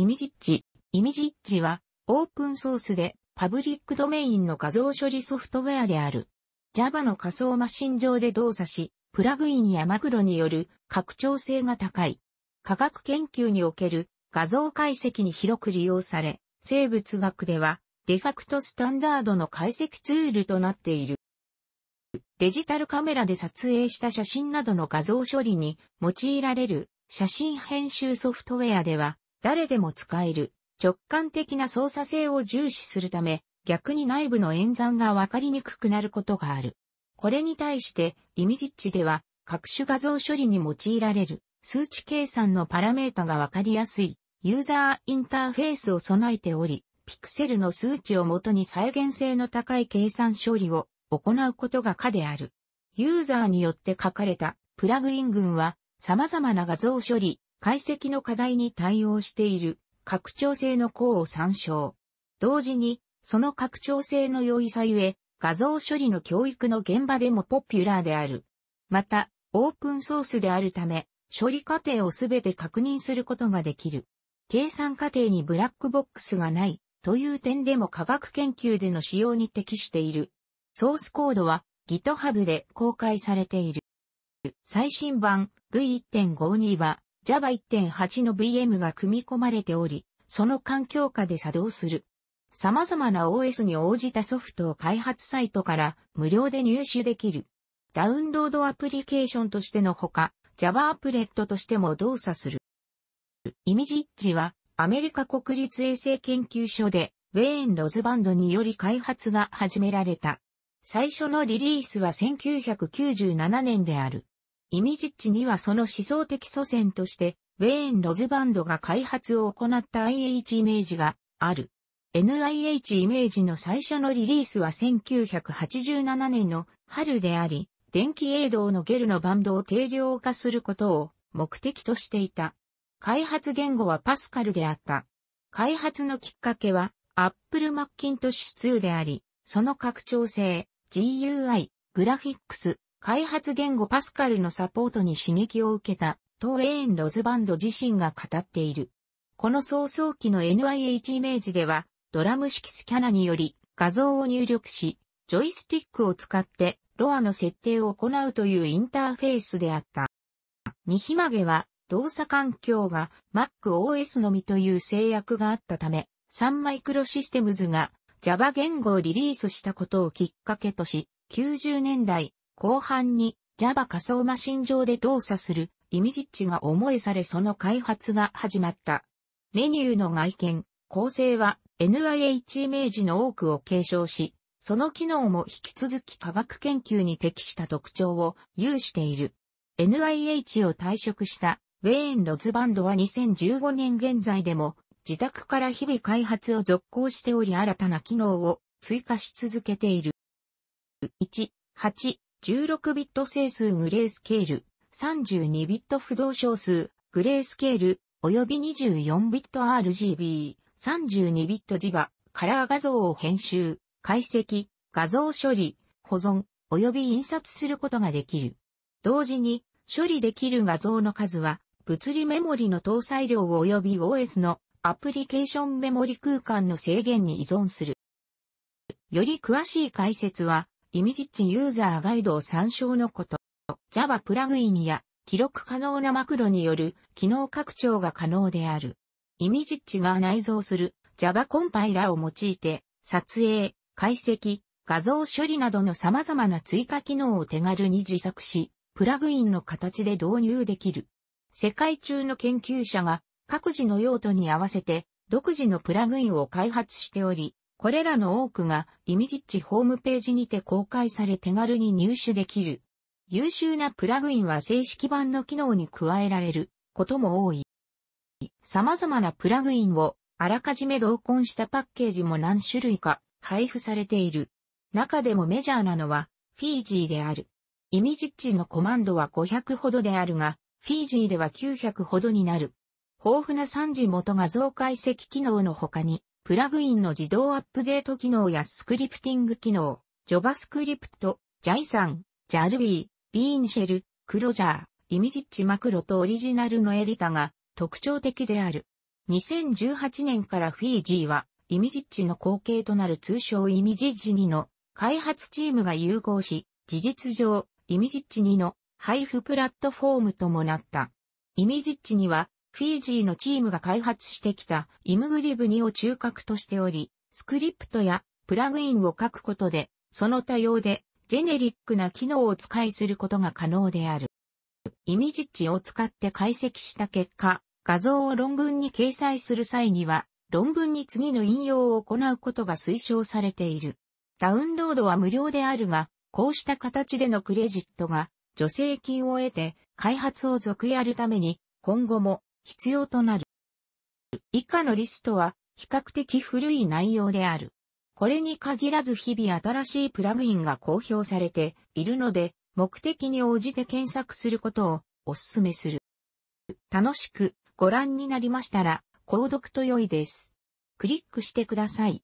イミジッジ。イミジッジは、オープンソースで、パブリックドメインの画像処理ソフトウェアである。Java の仮想マシン上で動作し、プラグインやマクロによる拡張性が高い。科学研究における画像解析に広く利用され、生物学ではデファクトスタンダードの解析ツールとなっている。デジタルカメラで撮影した写真などの画像処理に用いられる写真編集ソフトウェアでは誰でも使える直感的な操作性を重視するため、逆に内部の演算がわかりにくくなることがある。これに対して、イミジッチでは、各種画像処理に用いられる、数値計算のパラメータがわかりやすい、ユーザーインターフェースを備えており、ピクセルの数値をもとに再現性の高い計算処理を行うことが可である。ユーザーによって書かれたプラグイン群は様々な画像処理、解析の課題に対応している拡張性の項を参照。同時に、その拡張性の容易さゆえ、画像処理の教育の現場でもポピュラーである。また、オープンソースであるため、処理過程をすべて確認することができる。計算過程にブラックボックスがないという点でも科学研究での使用に適している。ソースコードは GitHub で公開されている。最新版 V1.52 は Java 1.8の VM が組み込まれており、その環境下で作動する。様々な OS に応じたソフトを開発サイトから無料で入手できる。ダウンロードアプリケーションとしてのほか、Java アプレットとしても動作する。イミジッジは、アメリカ国立衛生研究所で、ウェーン・ロズバンドにより開発が始められた。最初のリリースは1997年である。イミジッチにはその思想的祖先として、ウェーン・ロズバンドが開発を行った IH イメージがある。NIH イメージの最初のリリースは1987年の春であり、電気映動のゲルのバンドを定量化することを目的としていた。開発言語はパスカルであった。開発のきっかけは、アップルマッキントッシュ2であり、その拡張性、GUI、グラフィックス、開発言語パスカルのサポートに刺激を受けた、トーエーン・ロズバンド自身が語っている。この早々期の NIH イメージでは、ドラム式スキャナにより画像を入力し、ジョイスティックを使ってロアの設定を行うというインターフェースであった。にひまげは動作環境が MacOS のみという制約があったため、サンマイクロシステムズが Java 言語をリリースしたことをきっかけとし、90年代後半に Java 仮想マシン上で動作するイミジッチが思いされその開発が始まった。メニューの外見、構成は NIH イメージの多くを継承し、その機能も引き続き科学研究に適した特徴を有している。NIH を退職したウェーン・ロズバンドは2015年現在でも自宅から日々開発を続行しており新たな機能を追加し続けている。1、8、16ビット整数グレースケール、32ビット不動小数、グレースケール、および24ビット RGB、32ビット磁場、カラー画像を編集、解析、画像処理、保存、および印刷することができる。同時に、処理できる画像の数は、物理メモリの搭載量及び OS のアプリケーションメモリ空間の制限に依存する。より詳しい解説は、イミジッチユーザーガイドを参照のこと。Java プラグインや記録可能なマクロによる機能拡張が可能である。イミジッチが内蔵する Java コンパイラを用いて撮影、解析、画像処理などの様々な追加機能を手軽に自作し、プラグインの形で導入できる。世界中の研究者が各自の用途に合わせて独自のプラグインを開発しており、これらの多くがイミジッチホームページにて公開され手軽に入手できる。優秀なプラグインは正式版の機能に加えられることも多い。様々なプラグインをあらかじめ同梱したパッケージも何種類か配布されている。中でもメジャーなのはフィージーである。イミジッチのコマンドは500ほどであるが、フィージーでは900ほどになる。豊富な3次元元画像解析機能の他に、プラグインの自動アップデート機能やスクリプティング機能、JavaScript、JSON、JRB、BeanShell、Clojure、ImageEdge マクロとオリジナルのエディタが特徴的である。2018年からフィージーは、イミジッチの後継となる通称イミジッチ2の開発チームが融合し、事実上、イミジッチ2の配布プラットフォームともなった。イミジッジにはフィージーのチームが開発してきたイムグリブ2を中核としており、スクリプトやプラグインを書くことで、その多様でジェネリックな機能を使いすることが可能である。イミジッチを使って解析した結果、画像を論文に掲載する際には、論文に次の引用を行うことが推奨されている。ダウンロードは無料であるが、こうした形でのクレジットが助成金を得て開発を続やるために今後も必要となる。以下のリストは比較的古い内容である。これに限らず日々新しいプラグインが公表されているので、目的に応じて検索することをお勧めする。楽しくご覧になりましたら、購読と良いです。クリックしてください。